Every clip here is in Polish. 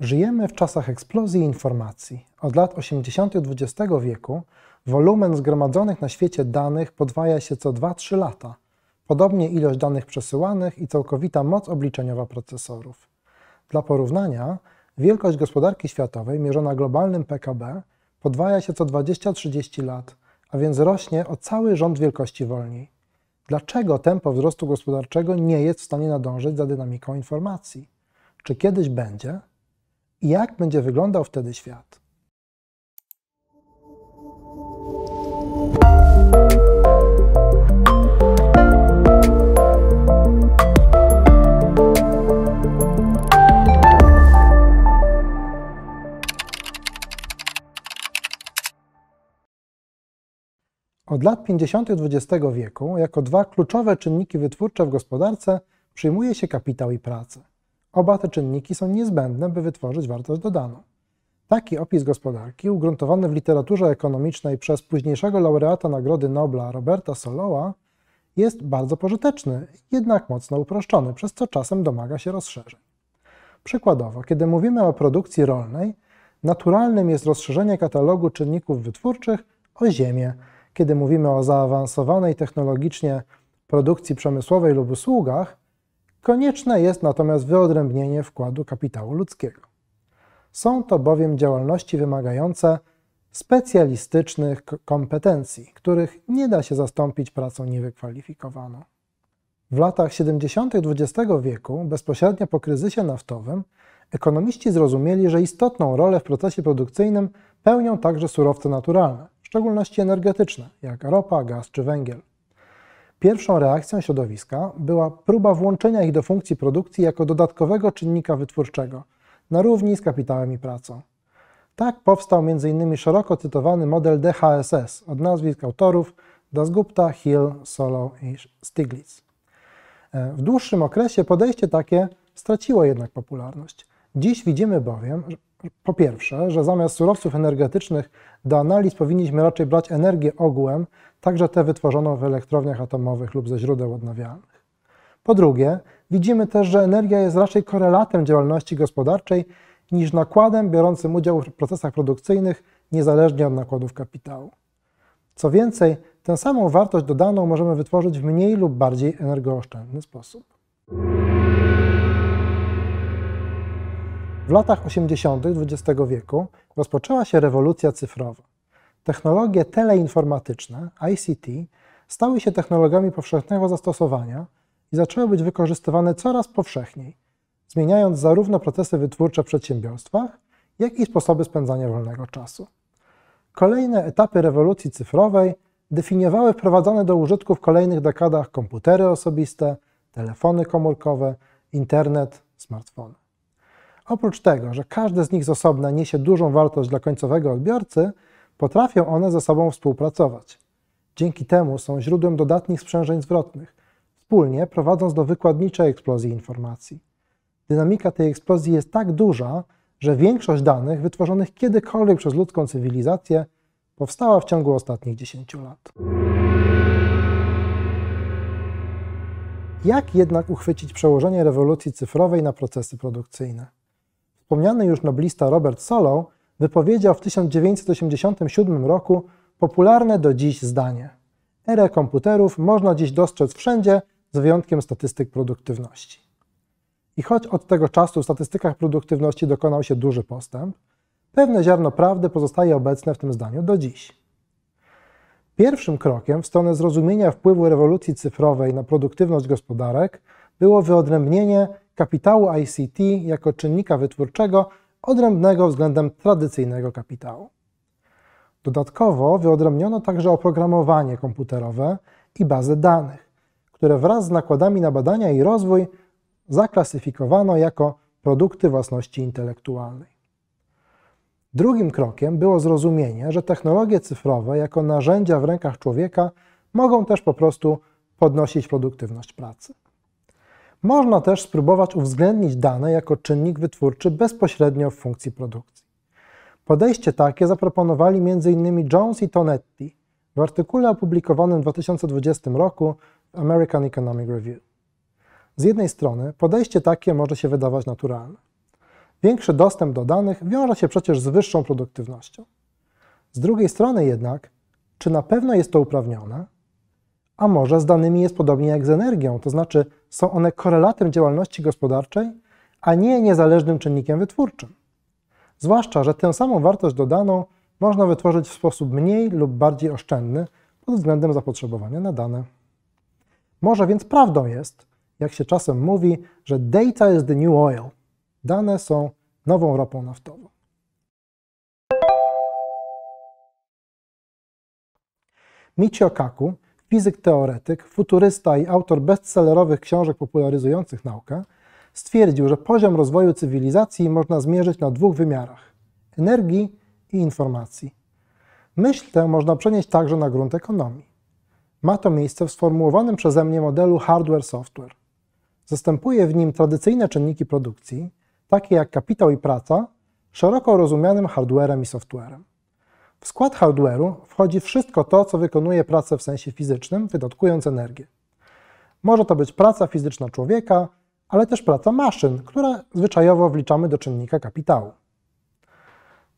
Żyjemy w czasach eksplozji informacji. Od lat 80. XX wieku wolumen zgromadzonych na świecie danych podwaja się co 2-3 lata. Podobnie ilość danych przesyłanych i całkowita moc obliczeniowa procesorów. Dla porównania, wielkość gospodarki światowej mierzona globalnym PKB podwaja się co 20-30 lat, a więc rośnie o cały rząd wielkości wolniej. Dlaczego tempo wzrostu gospodarczego nie jest w stanie nadążyć za dynamiką informacji? Czy kiedyś będzie? jak będzie wyglądał wtedy świat. Od lat 50. XX wieku jako dwa kluczowe czynniki wytwórcze w gospodarce przyjmuje się kapitał i pracę. Oba te czynniki są niezbędne, by wytworzyć wartość dodaną. Taki opis gospodarki, ugruntowany w literaturze ekonomicznej przez późniejszego laureata Nagrody Nobla Roberta Solowa, jest bardzo pożyteczny, jednak mocno uproszczony, przez co czasem domaga się rozszerzeń. Przykładowo, kiedy mówimy o produkcji rolnej, naturalnym jest rozszerzenie katalogu czynników wytwórczych o ziemię. Kiedy mówimy o zaawansowanej technologicznie produkcji przemysłowej lub usługach, Konieczne jest natomiast wyodrębnienie wkładu kapitału ludzkiego. Są to bowiem działalności wymagające specjalistycznych kompetencji, których nie da się zastąpić pracą niewykwalifikowaną. W latach 70. XX wieku, bezpośrednio po kryzysie naftowym, ekonomiści zrozumieli, że istotną rolę w procesie produkcyjnym pełnią także surowce naturalne, w szczególności energetyczne, jak ropa, gaz czy węgiel. Pierwszą reakcją środowiska była próba włączenia ich do funkcji produkcji jako dodatkowego czynnika wytwórczego, na równi z kapitałem i pracą. Tak powstał m.in. szeroko cytowany model DHSS od nazwisk autorów Dasgupta, Hill, Solow i Stiglitz. E, w dłuższym okresie podejście takie straciło jednak popularność. Dziś widzimy bowiem, po pierwsze, że zamiast surowców energetycznych do analiz powinniśmy raczej brać energię ogółem, także te wytworzone w elektrowniach atomowych lub ze źródeł odnawialnych. Po drugie, widzimy też, że energia jest raczej korelatem działalności gospodarczej niż nakładem biorącym udział w procesach produkcyjnych, niezależnie od nakładów kapitału. Co więcej, tę samą wartość dodaną możemy wytworzyć w mniej lub bardziej energooszczędny sposób. W latach 80. XX wieku rozpoczęła się rewolucja cyfrowa. Technologie teleinformatyczne, ICT, stały się technologiami powszechnego zastosowania i zaczęły być wykorzystywane coraz powszechniej, zmieniając zarówno procesy wytwórcze w przedsiębiorstwach, jak i sposoby spędzania wolnego czasu. Kolejne etapy rewolucji cyfrowej definiowały wprowadzane do użytku w kolejnych dekadach komputery osobiste, telefony komórkowe, internet, smartfony. Oprócz tego, że każdy z nich z osobna niesie dużą wartość dla końcowego odbiorcy, Potrafią one ze sobą współpracować. Dzięki temu są źródłem dodatnich sprzężeń zwrotnych, wspólnie prowadząc do wykładniczej eksplozji informacji. Dynamika tej eksplozji jest tak duża, że większość danych wytworzonych kiedykolwiek przez ludzką cywilizację powstała w ciągu ostatnich 10 lat. Jak jednak uchwycić przełożenie rewolucji cyfrowej na procesy produkcyjne? Wspomniany już noblista Robert Solow wypowiedział w 1987 roku popularne do dziś zdanie: Erę komputerów można dziś dostrzec wszędzie, z wyjątkiem statystyk produktywności. I choć od tego czasu w statystykach produktywności dokonał się duży postęp, pewne ziarno prawdy pozostaje obecne w tym zdaniu do dziś. Pierwszym krokiem w stronę zrozumienia wpływu rewolucji cyfrowej na produktywność gospodarek było wyodrębnienie kapitału ICT jako czynnika wytwórczego odrębnego względem tradycyjnego kapitału. Dodatkowo wyodrębniono także oprogramowanie komputerowe i bazę danych, które wraz z nakładami na badania i rozwój zaklasyfikowano jako produkty własności intelektualnej. Drugim krokiem było zrozumienie, że technologie cyfrowe jako narzędzia w rękach człowieka mogą też po prostu podnosić produktywność pracy. Można też spróbować uwzględnić dane jako czynnik wytwórczy bezpośrednio w funkcji produkcji. Podejście takie zaproponowali m.in. Jones i Tonetti w artykule opublikowanym w 2020 roku w American Economic Review. Z jednej strony podejście takie może się wydawać naturalne. Większy dostęp do danych wiąże się przecież z wyższą produktywnością. Z drugiej strony jednak, czy na pewno jest to uprawnione? A może z danymi jest podobnie jak z energią, to znaczy są one korelatem działalności gospodarczej, a nie niezależnym czynnikiem wytwórczym. Zwłaszcza, że tę samą wartość dodaną można wytworzyć w sposób mniej lub bardziej oszczędny pod względem zapotrzebowania na dane. Może więc prawdą jest, jak się czasem mówi, że data is the new oil. Dane są nową ropą naftową. Michio Kaku fizyk teoretyk, futurysta i autor bestsellerowych książek popularyzujących naukę, stwierdził, że poziom rozwoju cywilizacji można zmierzyć na dwóch wymiarach energii i informacji. Myśl tę można przenieść także na grunt ekonomii. Ma to miejsce w sformułowanym przeze mnie modelu hardware-software. Zastępuje w nim tradycyjne czynniki produkcji, takie jak kapitał i praca, szeroko rozumianym hardwarem i softwarem. W skład hardware'u wchodzi wszystko to, co wykonuje pracę w sensie fizycznym, wydatkując energię. Może to być praca fizyczna człowieka, ale też praca maszyn, które zwyczajowo wliczamy do czynnika kapitału.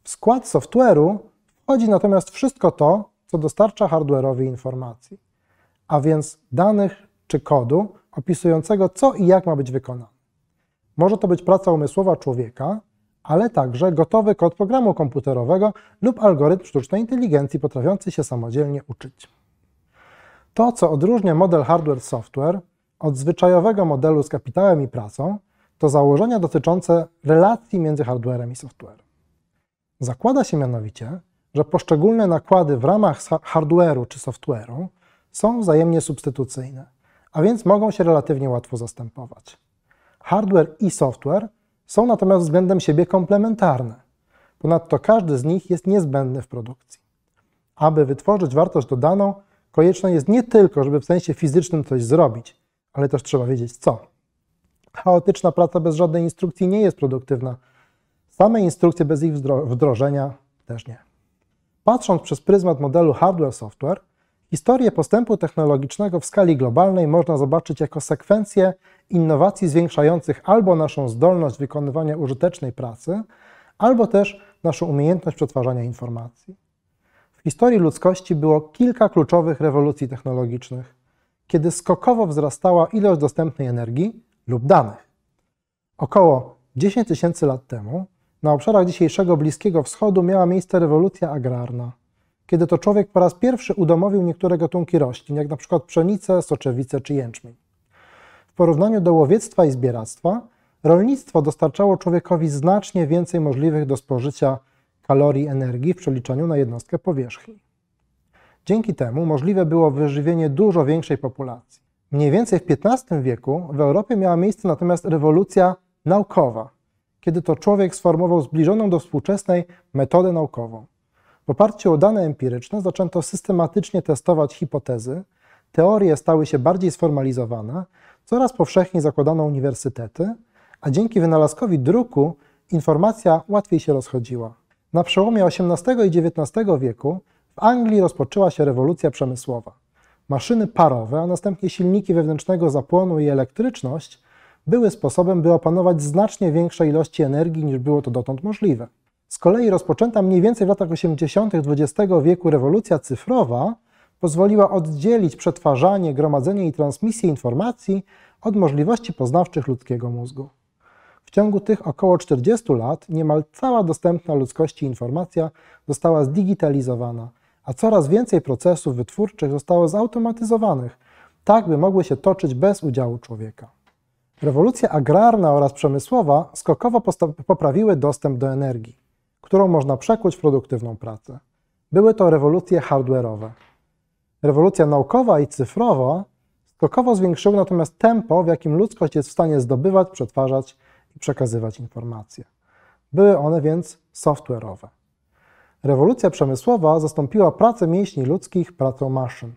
W skład software'u wchodzi natomiast wszystko to, co dostarcza hardware'owi informacji, a więc danych czy kodu opisującego, co i jak ma być wykonane. Może to być praca umysłowa człowieka, ale także gotowy kod programu komputerowego lub algorytm sztucznej inteligencji potrafiący się samodzielnie uczyć. To, co odróżnia model hardware-software od zwyczajowego modelu z kapitałem i pracą, to założenia dotyczące relacji między hardwarem i softwarem. Zakłada się mianowicie, że poszczególne nakłady w ramach hardware'u czy software'u są wzajemnie substytucyjne, a więc mogą się relatywnie łatwo zastępować. Hardware i software są natomiast względem siebie komplementarne. Ponadto każdy z nich jest niezbędny w produkcji. Aby wytworzyć wartość dodaną, konieczne jest nie tylko, żeby w sensie fizycznym coś zrobić, ale też trzeba wiedzieć co. Chaotyczna praca bez żadnej instrukcji nie jest produktywna. Same instrukcje bez ich wdrożenia też nie. Patrząc przez pryzmat modelu hardware-software, Historię postępu technologicznego w skali globalnej można zobaczyć jako sekwencję innowacji zwiększających albo naszą zdolność wykonywania użytecznej pracy, albo też naszą umiejętność przetwarzania informacji. W historii ludzkości było kilka kluczowych rewolucji technologicznych, kiedy skokowo wzrastała ilość dostępnej energii lub danych. Około 10 tysięcy lat temu na obszarach dzisiejszego Bliskiego Wschodu miała miejsce rewolucja agrarna – kiedy to człowiek po raz pierwszy udomowił niektóre gatunki roślin, jak na przykład pszenicę, soczewice czy jęczmień. W porównaniu do łowiectwa i zbieractwa, rolnictwo dostarczało człowiekowi znacznie więcej możliwych do spożycia kalorii energii w przeliczeniu na jednostkę powierzchni. Dzięki temu możliwe było wyżywienie dużo większej populacji. Mniej więcej w XV wieku w Europie miała miejsce natomiast rewolucja naukowa, kiedy to człowiek sformował zbliżoną do współczesnej metodę naukową. W oparciu o dane empiryczne zaczęto systematycznie testować hipotezy, teorie stały się bardziej sformalizowane, coraz powszechniej zakładano uniwersytety, a dzięki wynalazkowi druku informacja łatwiej się rozchodziła. Na przełomie XVIII i XIX wieku w Anglii rozpoczęła się rewolucja przemysłowa. Maszyny parowe, a następnie silniki wewnętrznego zapłonu i elektryczność były sposobem, by opanować znacznie większe ilości energii niż było to dotąd możliwe. Z kolei rozpoczęta mniej więcej w latach 80. XX wieku rewolucja cyfrowa pozwoliła oddzielić przetwarzanie, gromadzenie i transmisję informacji od możliwości poznawczych ludzkiego mózgu. W ciągu tych około 40 lat niemal cała dostępna ludzkości informacja została zdigitalizowana, a coraz więcej procesów wytwórczych zostało zautomatyzowanych, tak by mogły się toczyć bez udziału człowieka. Rewolucja agrarna oraz przemysłowa skokowo poprawiły dostęp do energii którą można przekuć w produktywną pracę. Były to rewolucje hardware'owe. Rewolucja naukowa i cyfrowa skokowo zwiększyły natomiast tempo, w jakim ludzkość jest w stanie zdobywać, przetwarzać i przekazywać informacje. Były one więc software'owe. Rewolucja przemysłowa zastąpiła pracę mięśni ludzkich pracą maszyn.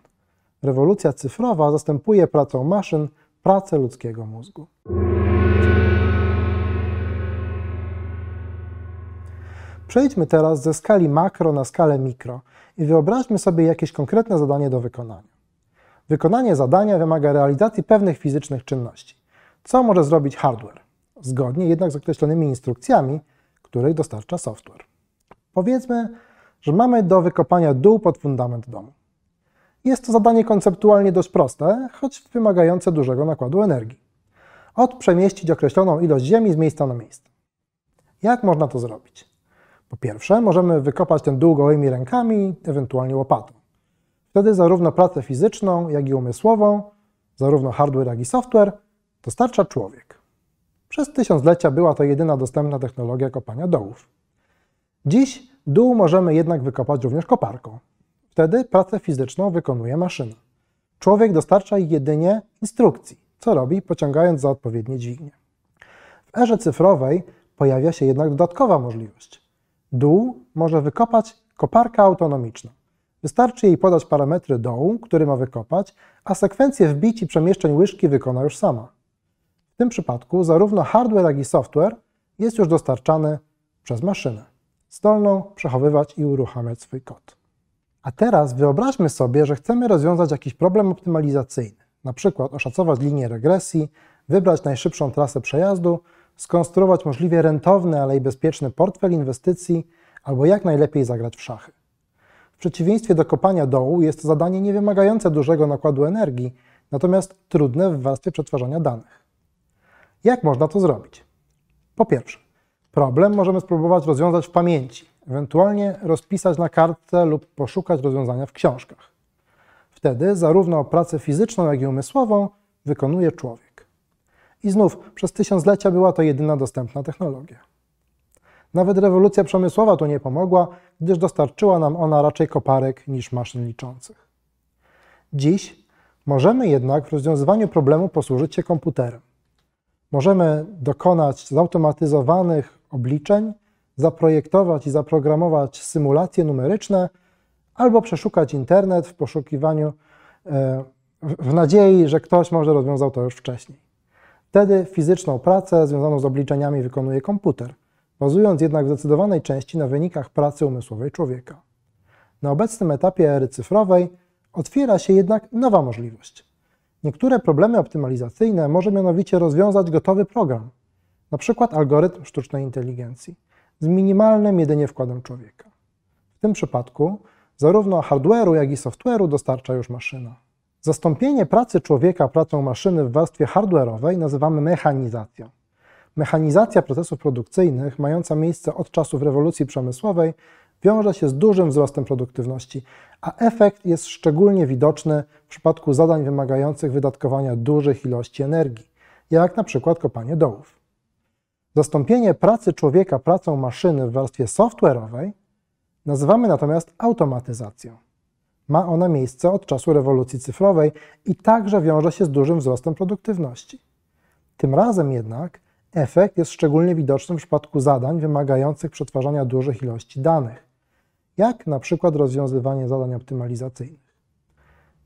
Rewolucja cyfrowa zastępuje pracą maszyn pracę ludzkiego mózgu. Przejdźmy teraz ze skali makro na skalę mikro i wyobraźmy sobie jakieś konkretne zadanie do wykonania. Wykonanie zadania wymaga realizacji pewnych fizycznych czynności. Co może zrobić hardware? Zgodnie jednak z określonymi instrukcjami, których dostarcza software. Powiedzmy, że mamy do wykopania dół pod fundament domu. Jest to zadanie konceptualnie dość proste, choć wymagające dużego nakładu energii. Od przemieścić określoną ilość ziemi z miejsca na miejsce. Jak można to zrobić? Po pierwsze, możemy wykopać ten dół gołymi rękami, ewentualnie łopatą. Wtedy zarówno pracę fizyczną, jak i umysłową, zarówno hardware, jak i software, dostarcza człowiek. Przez tysiąclecia była to jedyna dostępna technologia kopania dołów. Dziś dół możemy jednak wykopać również koparką. Wtedy pracę fizyczną wykonuje maszyna. Człowiek dostarcza jedynie instrukcji, co robi pociągając za odpowiednie dźwignie. W erze cyfrowej pojawia się jednak dodatkowa możliwość Dół może wykopać koparka autonomiczna. Wystarczy jej podać parametry dołu, który ma wykopać, a sekwencję wbić i przemieszczeń łyżki wykona już sama. W tym przypadku zarówno hardware, jak i software jest już dostarczany przez maszynę, zdolną przechowywać i uruchamiać swój kod. A teraz wyobraźmy sobie, że chcemy rozwiązać jakiś problem optymalizacyjny, na przykład oszacować linię regresji, wybrać najszybszą trasę przejazdu skonstruować możliwie rentowny, ale i bezpieczny portfel inwestycji, albo jak najlepiej zagrać w szachy. W przeciwieństwie do kopania dołu jest to zadanie niewymagające dużego nakładu energii, natomiast trudne w warstwie przetwarzania danych. Jak można to zrobić? Po pierwsze, problem możemy spróbować rozwiązać w pamięci, ewentualnie rozpisać na kartce lub poszukać rozwiązania w książkach. Wtedy zarówno pracę fizyczną, jak i umysłową wykonuje człowiek. I znów przez tysiąclecia była to jedyna dostępna technologia. Nawet rewolucja przemysłowa tu nie pomogła, gdyż dostarczyła nam ona raczej koparek niż maszyn liczących. Dziś możemy jednak w rozwiązywaniu problemu posłużyć się komputerem. Możemy dokonać zautomatyzowanych obliczeń, zaprojektować i zaprogramować symulacje numeryczne, albo przeszukać internet w poszukiwaniu, e, w nadziei, że ktoś może rozwiązał to już wcześniej. Wtedy fizyczną pracę związaną z obliczeniami wykonuje komputer, bazując jednak w zdecydowanej części na wynikach pracy umysłowej człowieka. Na obecnym etapie ery cyfrowej otwiera się jednak nowa możliwość. Niektóre problemy optymalizacyjne może mianowicie rozwiązać gotowy program, np. algorytm sztucznej inteligencji, z minimalnym jedynie wkładem człowieka. W tym przypadku zarówno hardware'u, jak i software'u dostarcza już maszyna. Zastąpienie pracy człowieka pracą maszyny w warstwie hardware'owej nazywamy mechanizacją. Mechanizacja procesów produkcyjnych, mająca miejsce od czasów rewolucji przemysłowej, wiąże się z dużym wzrostem produktywności, a efekt jest szczególnie widoczny w przypadku zadań wymagających wydatkowania dużych ilości energii, jak na przykład kopanie dołów. Zastąpienie pracy człowieka pracą maszyny w warstwie software'owej nazywamy natomiast automatyzacją. Ma ona miejsce od czasu rewolucji cyfrowej i także wiąże się z dużym wzrostem produktywności. Tym razem jednak efekt jest szczególnie widoczny w przypadku zadań wymagających przetwarzania dużych ilości danych, jak na przykład rozwiązywanie zadań optymalizacyjnych.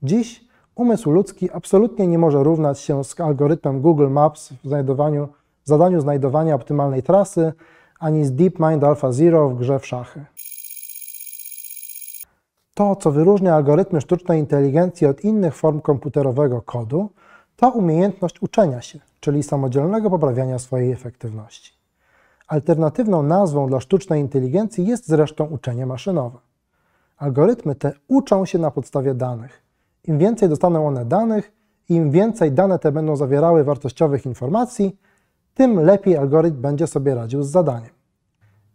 Dziś umysł ludzki absolutnie nie może równać się z algorytmem Google Maps w, znajdowaniu, w zadaniu znajdowania optymalnej trasy, ani z DeepMind Alpha Zero w grze w szachy. To, co wyróżnia algorytmy sztucznej inteligencji od innych form komputerowego kodu, to umiejętność uczenia się, czyli samodzielnego poprawiania swojej efektywności. Alternatywną nazwą dla sztucznej inteligencji jest zresztą uczenie maszynowe. Algorytmy te uczą się na podstawie danych. Im więcej dostaną one danych, im więcej dane te będą zawierały wartościowych informacji, tym lepiej algorytm będzie sobie radził z zadaniem.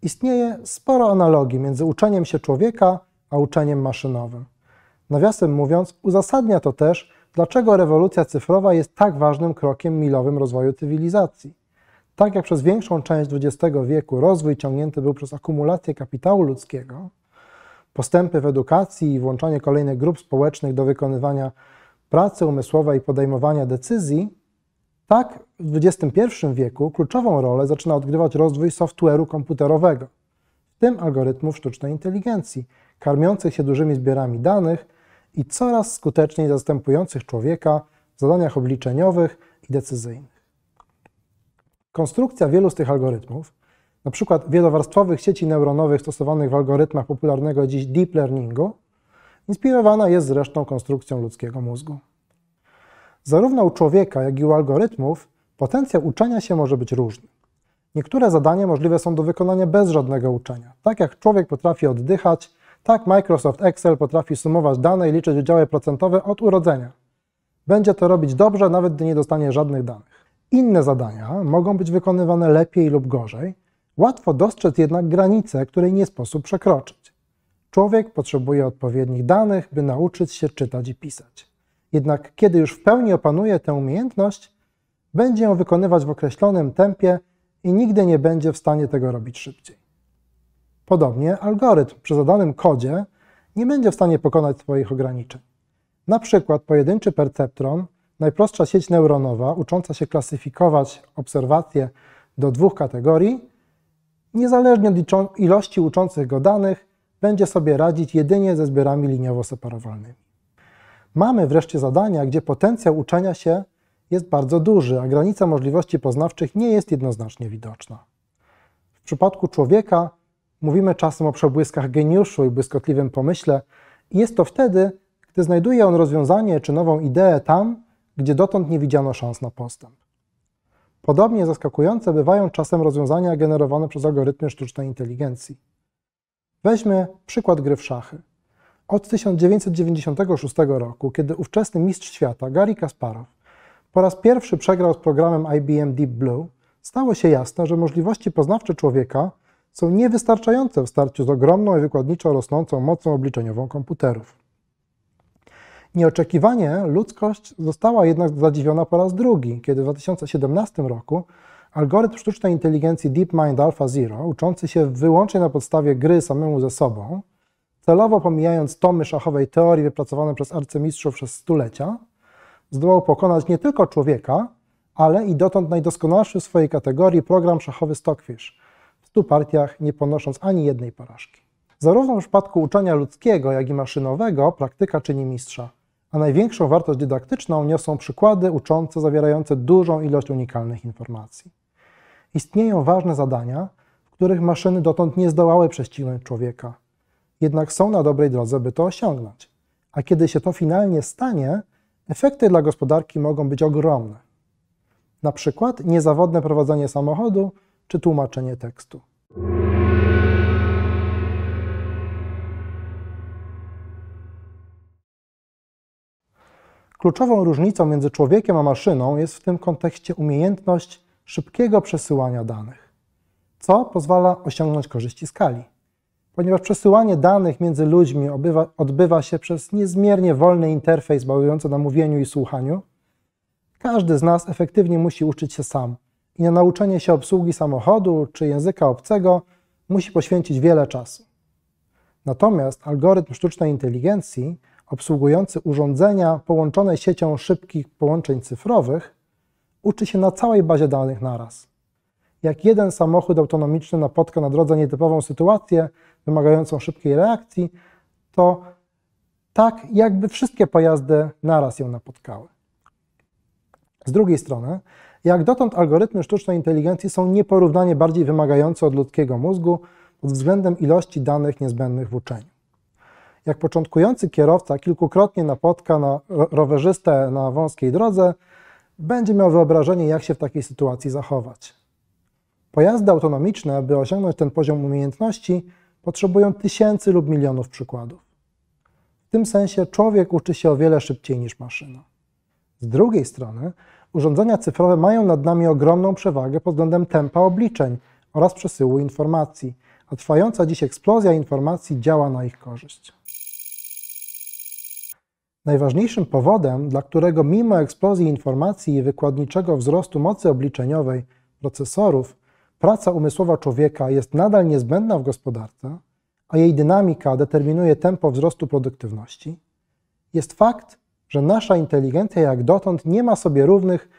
Istnieje sporo analogii między uczeniem się człowieka a uczeniem maszynowym. Nawiasem mówiąc, uzasadnia to też, dlaczego rewolucja cyfrowa jest tak ważnym krokiem milowym rozwoju cywilizacji. Tak jak przez większą część XX wieku rozwój ciągnięty był przez akumulację kapitału ludzkiego, postępy w edukacji i włączanie kolejnych grup społecznych do wykonywania pracy umysłowej i podejmowania decyzji, tak w XXI wieku kluczową rolę zaczyna odgrywać rozwój software'u komputerowego, w tym algorytmów sztucznej inteligencji, karmiących się dużymi zbiorami danych i coraz skuteczniej zastępujących człowieka w zadaniach obliczeniowych i decyzyjnych. Konstrukcja wielu z tych algorytmów, np. wielowarstwowych sieci neuronowych stosowanych w algorytmach popularnego dziś deep learningu, inspirowana jest zresztą konstrukcją ludzkiego mózgu. Zarówno u człowieka, jak i u algorytmów potencjał uczenia się może być różny. Niektóre zadania możliwe są do wykonania bez żadnego uczenia, tak jak człowiek potrafi oddychać tak Microsoft Excel potrafi sumować dane i liczyć udziały procentowe od urodzenia. Będzie to robić dobrze, nawet gdy nie dostanie żadnych danych. Inne zadania mogą być wykonywane lepiej lub gorzej. Łatwo dostrzec jednak granicę, której nie sposób przekroczyć. Człowiek potrzebuje odpowiednich danych, by nauczyć się czytać i pisać. Jednak kiedy już w pełni opanuje tę umiejętność, będzie ją wykonywać w określonym tempie i nigdy nie będzie w stanie tego robić szybciej. Podobnie algorytm przy zadanym kodzie nie będzie w stanie pokonać swoich ograniczeń. Na przykład pojedynczy perceptron, najprostsza sieć neuronowa ucząca się klasyfikować obserwacje do dwóch kategorii, niezależnie od ilości uczących go danych, będzie sobie radzić jedynie ze zbiorami liniowo separowalnymi. Mamy wreszcie zadania, gdzie potencjał uczenia się jest bardzo duży, a granica możliwości poznawczych nie jest jednoznacznie widoczna. W przypadku człowieka Mówimy czasem o przebłyskach geniuszu i błyskotliwym pomyśle, i jest to wtedy, gdy znajduje on rozwiązanie czy nową ideę tam, gdzie dotąd nie widziano szans na postęp. Podobnie zaskakujące bywają czasem rozwiązania generowane przez algorytmy sztucznej inteligencji. Weźmy przykład gry w szachy. Od 1996 roku, kiedy ówczesny mistrz świata Gary Kasparow po raz pierwszy przegrał z programem IBM Deep Blue, stało się jasne, że możliwości poznawcze człowieka są niewystarczające w starciu z ogromną i wykładniczo rosnącą mocą obliczeniową komputerów. Nieoczekiwanie ludzkość została jednak zadziwiona po raz drugi, kiedy w 2017 roku algorytm sztucznej inteligencji DeepMind Alpha Zero, uczący się wyłącznie na podstawie gry samemu ze sobą, celowo pomijając tomy szachowej teorii wypracowane przez arcymistrzów przez stulecia, zdołał pokonać nie tylko człowieka, ale i dotąd najdoskonalszy w swojej kategorii program szachowy Stockfish – stu partiach, nie ponosząc ani jednej porażki. Zarówno w przypadku uczenia ludzkiego, jak i maszynowego praktyka czyni mistrza, a największą wartość dydaktyczną niosą przykłady uczące zawierające dużą ilość unikalnych informacji. Istnieją ważne zadania, w których maszyny dotąd nie zdołały prześcignąć człowieka, jednak są na dobrej drodze, by to osiągnąć. A kiedy się to finalnie stanie, efekty dla gospodarki mogą być ogromne. Na przykład niezawodne prowadzenie samochodu czy tłumaczenie tekstu. Kluczową różnicą między człowiekiem a maszyną jest w tym kontekście umiejętność szybkiego przesyłania danych, co pozwala osiągnąć korzyści skali. Ponieważ przesyłanie danych między ludźmi obywa, odbywa się przez niezmiernie wolny interfejs bazujący na mówieniu i słuchaniu, każdy z nas efektywnie musi uczyć się sam, i na nauczenie się obsługi samochodu czy języka obcego musi poświęcić wiele czasu. Natomiast algorytm sztucznej inteligencji obsługujący urządzenia połączone siecią szybkich połączeń cyfrowych uczy się na całej bazie danych naraz. Jak jeden samochód autonomiczny napotka na drodze nietypową sytuację wymagającą szybkiej reakcji, to tak jakby wszystkie pojazdy naraz ją napotkały. Z drugiej strony, jak dotąd algorytmy sztucznej inteligencji są nieporównanie bardziej wymagające od ludzkiego mózgu pod względem ilości danych niezbędnych w uczeniu. Jak początkujący kierowca kilkukrotnie napotka na rowerzystę na wąskiej drodze, będzie miał wyobrażenie, jak się w takiej sytuacji zachować. Pojazdy autonomiczne, aby osiągnąć ten poziom umiejętności, potrzebują tysięcy lub milionów przykładów. W tym sensie człowiek uczy się o wiele szybciej niż maszyna. Z drugiej strony, Urządzenia cyfrowe mają nad nami ogromną przewagę pod względem tempa obliczeń oraz przesyłu informacji, a trwająca dziś eksplozja informacji działa na ich korzyść. Najważniejszym powodem, dla którego mimo eksplozji informacji i wykładniczego wzrostu mocy obliczeniowej procesorów, praca umysłowa człowieka jest nadal niezbędna w gospodarce, a jej dynamika determinuje tempo wzrostu produktywności, jest fakt, że nasza inteligencja jak dotąd nie ma sobie równych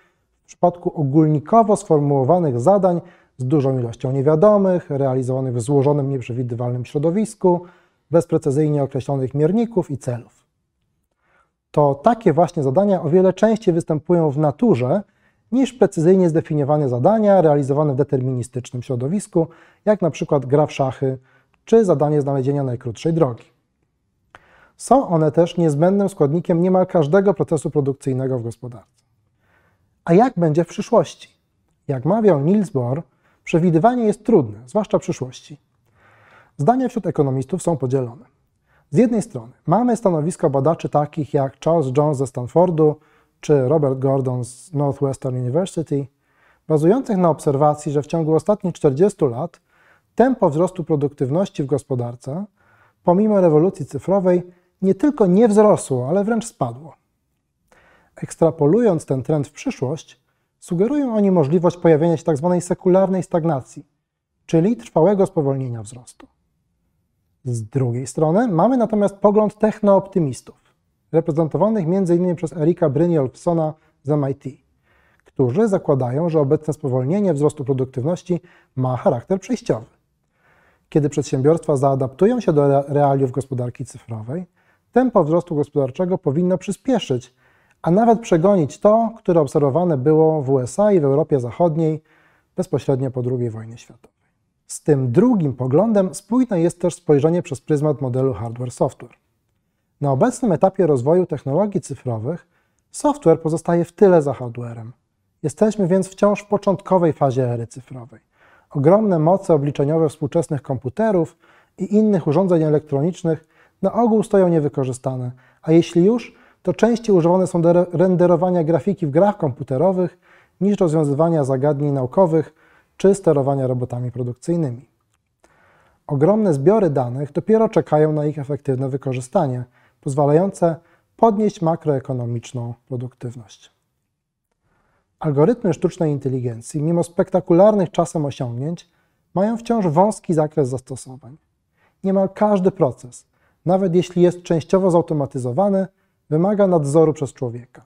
w przypadku ogólnikowo sformułowanych zadań z dużą ilością niewiadomych, realizowanych w złożonym, nieprzewidywalnym środowisku, bez precyzyjnie określonych mierników i celów. To takie właśnie zadania o wiele częściej występują w naturze niż precyzyjnie zdefiniowane zadania realizowane w deterministycznym środowisku, jak na przykład gra w szachy czy zadanie znalezienia najkrótszej drogi. Są one też niezbędnym składnikiem niemal każdego procesu produkcyjnego w gospodarce. A jak będzie w przyszłości? Jak mawiał Niels Bohr, przewidywanie jest trudne, zwłaszcza w przyszłości. Zdania wśród ekonomistów są podzielone. Z jednej strony mamy stanowiska badaczy takich jak Charles Jones ze Stanfordu czy Robert Gordon z Northwestern University, bazujących na obserwacji, że w ciągu ostatnich 40 lat tempo wzrostu produktywności w gospodarce, pomimo rewolucji cyfrowej, nie tylko nie wzrosło, ale wręcz spadło. Ekstrapolując ten trend w przyszłość, sugerują oni możliwość pojawienia się tzw. Tak sekularnej stagnacji, czyli trwałego spowolnienia wzrostu. Z drugiej strony mamy natomiast pogląd technooptymistów, reprezentowanych m.in. przez Erika Bryniolfsona z MIT, którzy zakładają, że obecne spowolnienie wzrostu produktywności ma charakter przejściowy. Kiedy przedsiębiorstwa zaadaptują się do realiów gospodarki cyfrowej, tempo wzrostu gospodarczego powinno przyspieszyć, a nawet przegonić to, które obserwowane było w USA i w Europie Zachodniej bezpośrednio po II wojnie światowej. Z tym drugim poglądem spójne jest też spojrzenie przez pryzmat modelu hardware-software. Na obecnym etapie rozwoju technologii cyfrowych software pozostaje w tyle za hardwarem. Jesteśmy więc wciąż w początkowej fazie ery cyfrowej. Ogromne moce obliczeniowe współczesnych komputerów i innych urządzeń elektronicznych na ogół stoją niewykorzystane, a jeśli już, to częściej używane są do renderowania grafiki w grach komputerowych niż rozwiązywania zagadnień naukowych czy sterowania robotami produkcyjnymi. Ogromne zbiory danych dopiero czekają na ich efektywne wykorzystanie, pozwalające podnieść makroekonomiczną produktywność. Algorytmy sztucznej inteligencji, mimo spektakularnych czasem osiągnięć, mają wciąż wąski zakres zastosowań. Niemal każdy proces, nawet jeśli jest częściowo zautomatyzowane, wymaga nadzoru przez człowieka.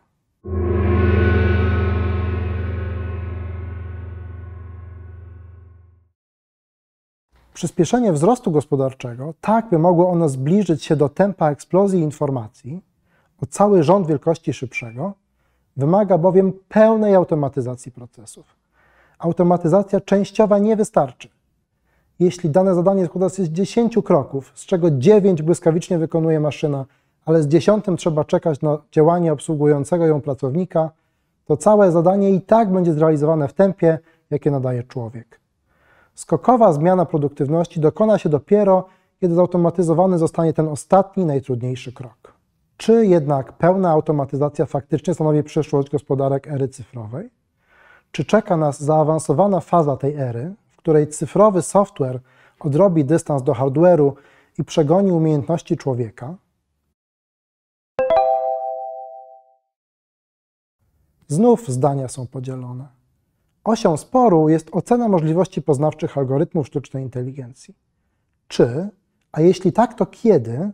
Przyspieszenie wzrostu gospodarczego, tak by mogło ono zbliżyć się do tempa eksplozji informacji o cały rząd wielkości szybszego, wymaga bowiem pełnej automatyzacji procesów. Automatyzacja częściowa nie wystarczy jeśli dane zadanie składa się z 10 kroków, z czego 9 błyskawicznie wykonuje maszyna, ale z 10 trzeba czekać na działanie obsługującego ją pracownika, to całe zadanie i tak będzie zrealizowane w tempie, jakie nadaje człowiek. Skokowa zmiana produktywności dokona się dopiero, kiedy zautomatyzowany zostanie ten ostatni, najtrudniejszy krok. Czy jednak pełna automatyzacja faktycznie stanowi przyszłość gospodarek ery cyfrowej? Czy czeka nas zaawansowana faza tej ery, której cyfrowy software odrobi dystans do hardware'u i przegoni umiejętności człowieka? Znów zdania są podzielone. Osią sporu jest ocena możliwości poznawczych algorytmów sztucznej inteligencji. Czy, a jeśli tak, to kiedy,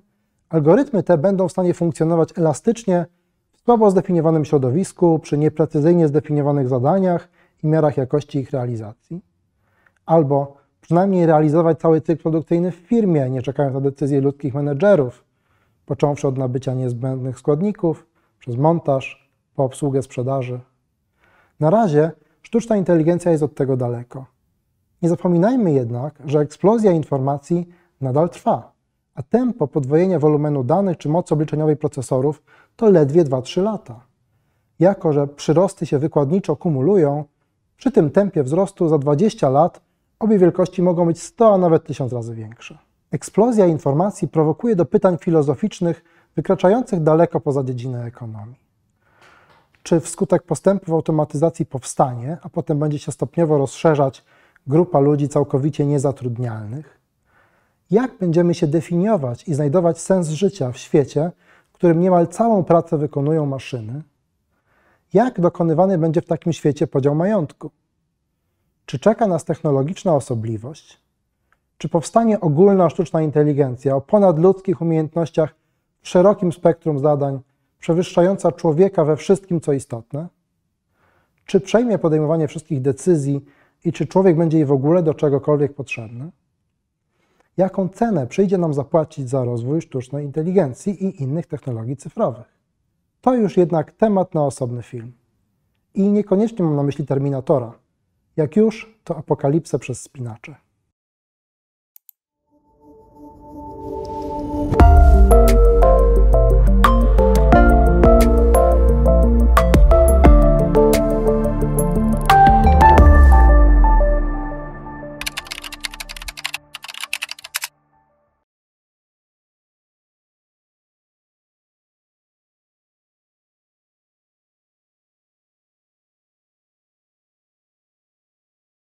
algorytmy te będą w stanie funkcjonować elastycznie w słabo zdefiniowanym środowisku, przy nieprecyzyjnie zdefiniowanych zadaniach i miarach jakości ich realizacji? albo przynajmniej realizować cały cykl produkcyjny w firmie, nie czekając na decyzje ludzkich menedżerów, począwszy od nabycia niezbędnych składników, przez montaż, po obsługę sprzedaży. Na razie sztuczna inteligencja jest od tego daleko. Nie zapominajmy jednak, że eksplozja informacji nadal trwa, a tempo podwojenia wolumenu danych czy mocy obliczeniowej procesorów to ledwie 2-3 lata. Jako, że przyrosty się wykładniczo kumulują, przy tym tempie wzrostu za 20 lat Obie wielkości mogą być 100, a nawet 1000 razy większe. Eksplozja informacji prowokuje do pytań filozoficznych wykraczających daleko poza dziedzinę ekonomii. Czy wskutek postępów automatyzacji powstanie, a potem będzie się stopniowo rozszerzać grupa ludzi całkowicie niezatrudnialnych? Jak będziemy się definiować i znajdować sens życia w świecie, w którym niemal całą pracę wykonują maszyny? Jak dokonywany będzie w takim świecie podział majątku? Czy czeka nas technologiczna osobliwość? Czy powstanie ogólna sztuczna inteligencja o ponadludzkich umiejętnościach w szerokim spektrum zadań, przewyższająca człowieka we wszystkim, co istotne? Czy przejmie podejmowanie wszystkich decyzji i czy człowiek będzie jej w ogóle do czegokolwiek potrzebny? Jaką cenę przyjdzie nam zapłacić za rozwój sztucznej inteligencji i innych technologii cyfrowych? To już jednak temat na osobny film. I niekoniecznie mam na myśli Terminatora – jak już, to apokalipsę przez spinacze.